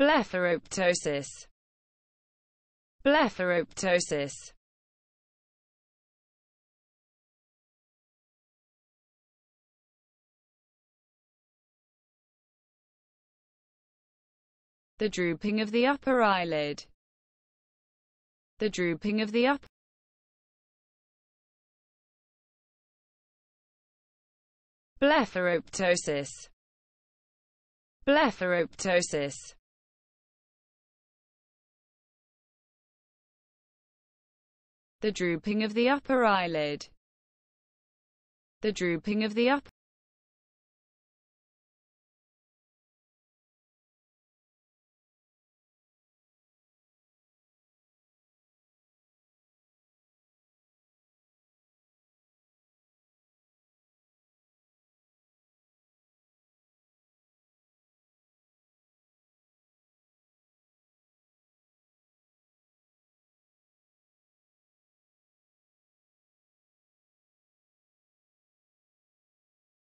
Blepharoptosis. Blepharoptosis. The drooping of the upper eyelid. The drooping of the upper Blepharoptosis. Blepharoptosis. the drooping of the upper eyelid, the drooping of the upper